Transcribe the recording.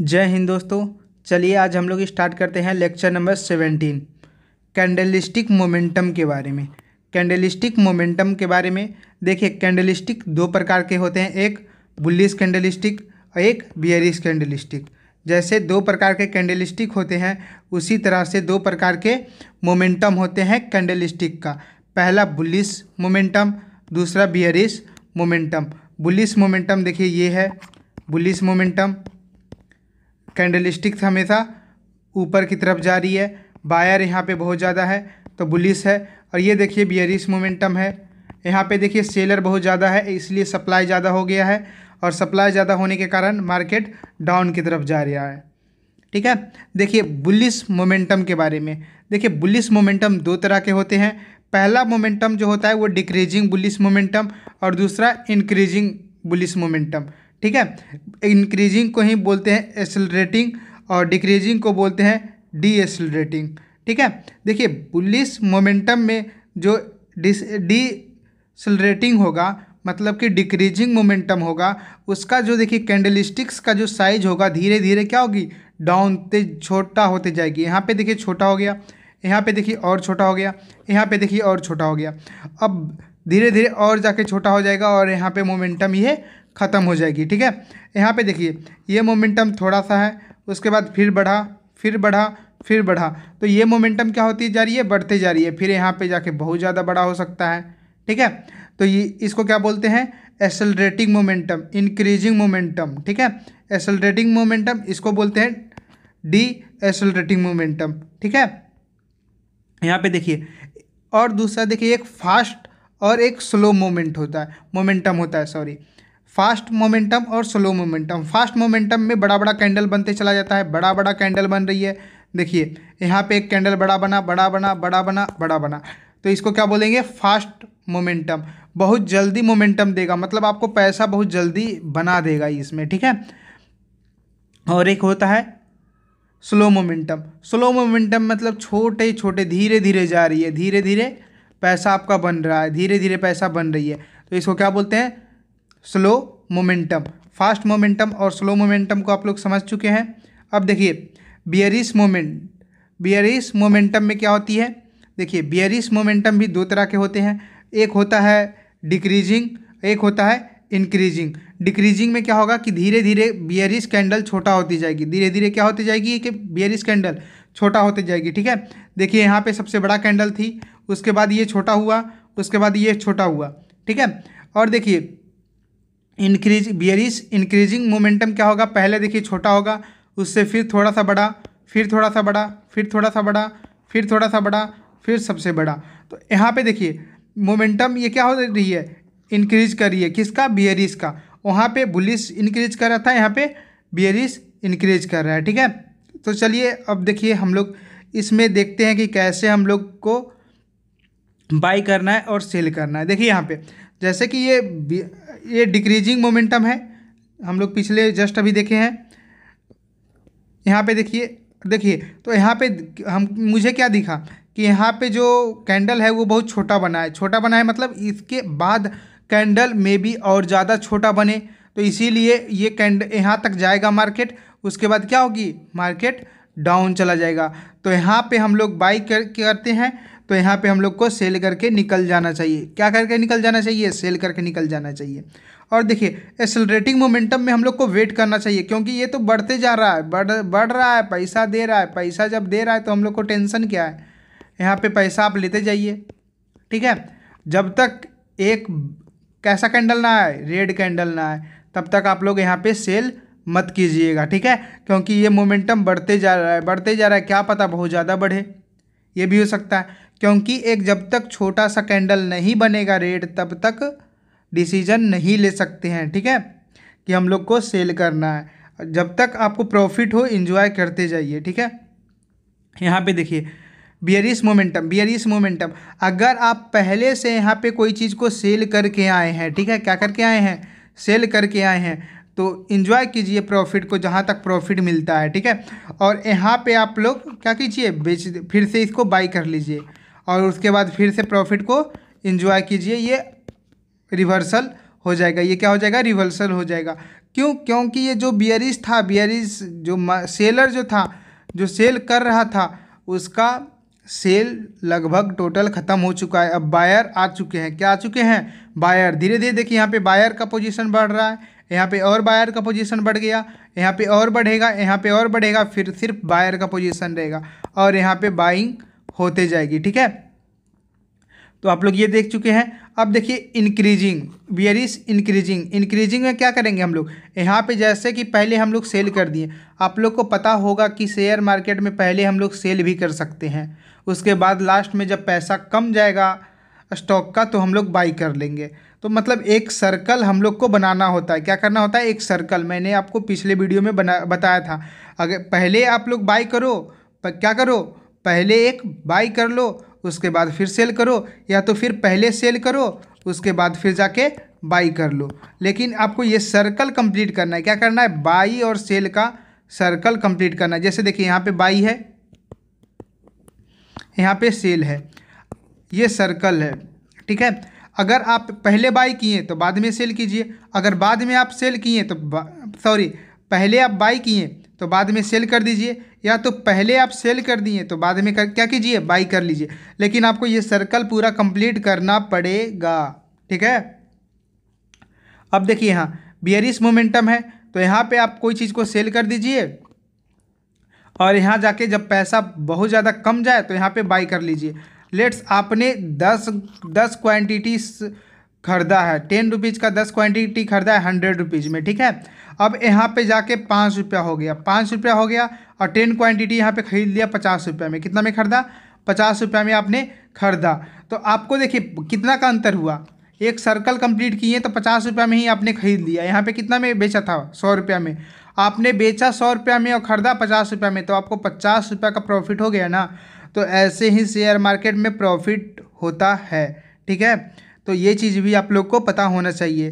जय हिंद दोस्तों चलिए आज हम लोग स्टार्ट करते हैं lecture number seventeen candlestick momentum के बारे में कैंडलिस्टिक मोमेंटम के बारे में देखिए कैंडलिस्टिक दो प्रकार के होते हैं एक बुल्लिस कैंडलिस्टिक और एक बियरिस कैंडलिस्टिक जैसे दो प्रकार के कैंडलिस्टिक होते हैं उसी तरह से दो प्रकार के मोमेंटम होते हैं कैंडलिस्टिक का पहला बुलिस मोमेंटम दूसरा बियरिस मोमेंटम बुलिस मोमेंटम देखिए ये है बुलिस मोमेंटम कैंडल स्टिक्स हमेशा ऊपर की तरफ जा रही है बायर यहाँ पे बहुत ज़्यादा है तो बुलिस है और ये देखिए बियरिस मोमेंटम है यहाँ पे देखिए सेलर बहुत ज़्यादा है इसलिए सप्लाई ज़्यादा हो गया है और सप्लाई ज़्यादा होने के कारण मार्केट डाउन की तरफ जा रहा है ठीक है देखिए बुलिस मोमेंटम के बारे में देखिए बुलिस मोमेंटम दो तरह के होते हैं पहला मोमेंटम जो होता है वो डिक्रीजिंग बुलिस मोमेंटम और दूसरा इंक्रीजिंग बुलिस मोमेंटम ठीक है इंक्रीजिंग को ही बोलते हैं एक्सलरेटिंग और डिक्रीजिंग को बोलते हैं डी ठीक है देखिए पुलिस मोमेंटम में जो डी सलरेटिंग होगा मतलब कि डिक्रीजिंग मोमेंटम होगा उसका जो देखिए स्टिक्स का जो साइज होगा धीरे धीरे क्या होगी डाउन ते छोटा होते जाएगी यहाँ पे देखिए छोटा हो गया यहाँ पे देखिए और छोटा हो गया यहाँ पे देखिए और छोटा हो गया अब धीरे धीरे और जाके छोटा हो जाएगा और यहाँ पे मोमेंटम ये ख़त्म हो जाएगी ठीक है यहाँ पे देखिए ये मोमेंटम थोड़ा सा है उसके बाद फिर बढ़ा फिर बढ़ा फिर बढ़ा तो ये मोमेंटम क्या होती जा रही है बढ़ते जा रही है फिर यहाँ पे जाके बहुत ज़्यादा बड़ा हो सकता है ठीक है तो ये इसको क्या बोलते हैं एसलरेटिंग मोमेंटम इंक्रीजिंग मोमेंटम ठीक है एसलरेटिंग मोमेंटम इसको बोलते हैं डी एसलरेटिंग मोमेंटम ठीक है यहाँ पे देखिए और दूसरा देखिए एक फास्ट और एक स्लो मोमेंट होता है मोमेंटम होता है सॉरी फास्ट मोमेंटम और स्लो मोमेंटम फास्ट मोमेंटम में बड़ा बड़ा कैंडल बनते चला जाता है बड़ा बड़ा कैंडल बन रही है देखिए यहाँ पे एक कैंडल बड़ा बना बड़ा बना बड़ा बना बड़ा बना तो इसको क्या बोलेंगे फास्ट मोमेंटम बहुत जल्दी मोमेंटम देगा मतलब आपको पैसा बहुत जल्दी बना देगा इसमें ठीक है और एक होता है स्लो मोमेंटम स्लो मोमेंटम मतलब छोटे छोटे धीरे धीरे जा रही है धीरे धीरे पैसा आपका बन रहा है धीरे धीरे पैसा बन रही है तो इसको क्या बोलते हैं स्लो मोमेंटम फास्ट मोमेंटम और स्लो मोमेंटम को आप लोग समझ चुके हैं अब देखिए बियरिस मोमेंट बियरिस मोमेंटम में क्या होती है देखिए बियरिस मोमेंटम भी दो तरह के होते हैं एक होता है डिक्रीजिंग एक होता है इंक्रीजिंग डिक्रीजिंग में क्या होगा कि धीरे धीरे बियरिस कैंडल छोटा होती जाएगी धीरे धीरे क्या होती जाएगी कि बियरिस कैंडल छोटा होती जाएगी ठीक है देखिए यहाँ पे सबसे बड़ा कैंडल थी उसके बाद ये छोटा हुआ उसके बाद ये छोटा हुआ ठीक है और देखिए इंक्रीज बियरिश इंक्रीजिंग मोमेंटम क्या होगा पहले देखिए छोटा होगा उससे फिर थोड़ा सा बड़ा फिर थोड़ा सा बड़ा फिर थोड़ा सा बड़ा फिर थोड़ा सा बड़ा फिर सबसे बड़ा तो यहाँ पे देखिए मोमेंटम ये क्या हो रही है इंक्रीज कर रही है किसका बियरिस का वहाँ पे बुलिस इंक्रीज कर रहा था यहाँ पे बियरिस इंक्रीज कर रहा है ठीक है तो चलिए अब देखिए हम लोग इसमें देखते हैं कि कैसे हम लोग को बाई करना है और सेल करना है देखिए यहाँ पे जैसे कि ये ये डिक्रीजिंग मोमेंटम है हम लोग पिछले जस्ट अभी देखे हैं यहाँ पे देखिए देखिए तो यहाँ पे हम मुझे क्या दिखा कि यहाँ पे जो कैंडल है वो बहुत छोटा बना है छोटा बना है मतलब इसके बाद कैंडल मे बी और ज़्यादा छोटा बने तो इसीलिए ये कैंडल यहाँ तक जाएगा मार्केट उसके बाद क्या होगी मार्केट डाउन चला जाएगा तो यहाँ पे हम लोग बाई कर, करते हैं तो यहाँ पे हम लोग को सेल करके निकल जाना चाहिए क्या करके निकल जाना चाहिए सेल करके निकल जाना चाहिए और देखिए एक्सलरेटिंग मोमेंटम में हम लोग को वेट करना चाहिए क्योंकि ये तो बढ़ते जा रहा है बढ़ बढ़ रहा है पैसा दे रहा है पैसा जब दे रहा है तो हम लोग को टेंशन क्या है यहाँ पर पैसा आप लेते जाइए ठीक है जब तक एक कैसा कैंडल ना आए रेड कैंडल ना आए तब तक आप लोग यहाँ पर सेल मत कीजिएगा ठीक है क्योंकि ये मोमेंटम बढ़ते जा रहा है बढ़ते जा रहा है क्या पता बहुत ज़्यादा बढ़े ये भी हो सकता है क्योंकि एक जब तक छोटा सा कैंडल नहीं बनेगा रेट तब तक डिसीजन नहीं ले सकते हैं ठीक है कि हम लोग को सेल करना है जब तक आपको प्रॉफिट हो इन्जॉय करते जाइए ठीक है यहाँ पे देखिए बियरिस मोमेंटम बियरिस मोमेंटम अगर आप पहले से यहाँ पे कोई चीज़ को सेल करके आए हैं ठीक है क्या करके आए हैं सेल करके आए हैं तो इन्जॉय कीजिए प्रॉफिट को जहाँ तक प्रॉफिट मिलता है ठीक है और यहाँ पे आप लोग क्या कीजिए बेच फिर से इसको बाई कर लीजिए और उसके बाद फिर से प्रॉफिट को इन्जॉय कीजिए ये रिवर्सल हो जाएगा ये क्या हो जाएगा रिवर्सल हो जाएगा क्यों क्योंकि ये जो बियरिस था बियरिस जो सेलर जो था जो सेल कर रहा था उसका सेल लगभग टोटल ख़त्म हो चुका है अब बायर आ चुके हैं क्या आ चुके हैं बायर धीरे धीरे देखिए यहाँ पे बायर का पोजीशन बढ़ रहा है यहाँ पे और बायर का पोजीशन बढ़ गया यहाँ पे और बढ़ेगा यहाँ पे और बढ़ेगा फिर सिर्फ बायर का पोजीशन रहेगा और यहाँ पे बाइंग होते जाएगी ठीक है तो आप लोग ये देख चुके हैं अब देखिए increasing where is increasing increasing में क्या करेंगे हम लोग यहाँ पे जैसे कि पहले हम लोग सेल कर दिए आप लोग को पता होगा कि शेयर मार्केट में पहले हम लोग सेल भी कर सकते हैं उसके बाद लास्ट में जब पैसा कम जाएगा स्टॉक का तो हम लोग बाई कर लेंगे तो मतलब एक सर्कल हम लोग को बनाना होता है क्या करना होता है एक सर्कल मैंने आपको पिछले वीडियो में बना बताया था अगर पहले आप लोग बाई करो पर क्या करो पहले एक बाई कर लो उसके बाद फिर सेल करो या तो फिर पहले सेल करो उसके बाद फिर जाके बाई कर लो लेकिन आपको ये सर्कल कंप्लीट करना है क्या करना है बाई और सेल का सर्कल कंप्लीट करना है जैसे देखिए यहाँ पे बाई है यहाँ पे सेल है ये सर्कल है ठीक है अगर आप पहले बाई किए तो बाद में सेल कीजिए अगर बाद में आप सेल किए तो सॉरी पहले आप बाई किए तो बाद में सेल कर दीजिए या तो पहले आप सेल कर दिए तो बाद में कर क्या कीजिए बाई कर लीजिए लेकिन आपको ये सर्कल पूरा कंप्लीट करना पड़ेगा ठीक है अब देखिए यहाँ बियरिस मोमेंटम है तो यहाँ पे आप कोई चीज़ को सेल कर दीजिए और यहाँ जाके जब पैसा बहुत ज़्यादा कम जाए तो यहाँ पे बाई कर लीजिए लेट्स आपने दस दस क्वान्टिटी खरीदा है टेन रुपीज़ का दस क्वांटिटी खरीदा है हंड्रेड रुपीज़ में ठीक है अब यहाँ पे जाके पाँच रुपया हो गया पाँच रुपया हो गया और टेन क्वांटिटी यहाँ पे खरीद लिया पचास रुपया में कितना में खरीदा पचास रुपया में आपने खरीदा तो आपको देखिए कितना का अंतर हुआ एक सर्कल कंप्लीट किए तो पचास रुपया में ही आपने खरीद लिया यहाँ पे कितना में बेचा था सौ रुपया में आपने बेचा सौ रुपया में और ख़रीदा पचास रुपया में तो आपको पचास रुपया का प्रॉफिट हो गया ना तो ऐसे ही शेयर मार्केट में प्रॉफिट होता है ठीक है तो ये चीज़ भी आप लोग को पता होना चाहिए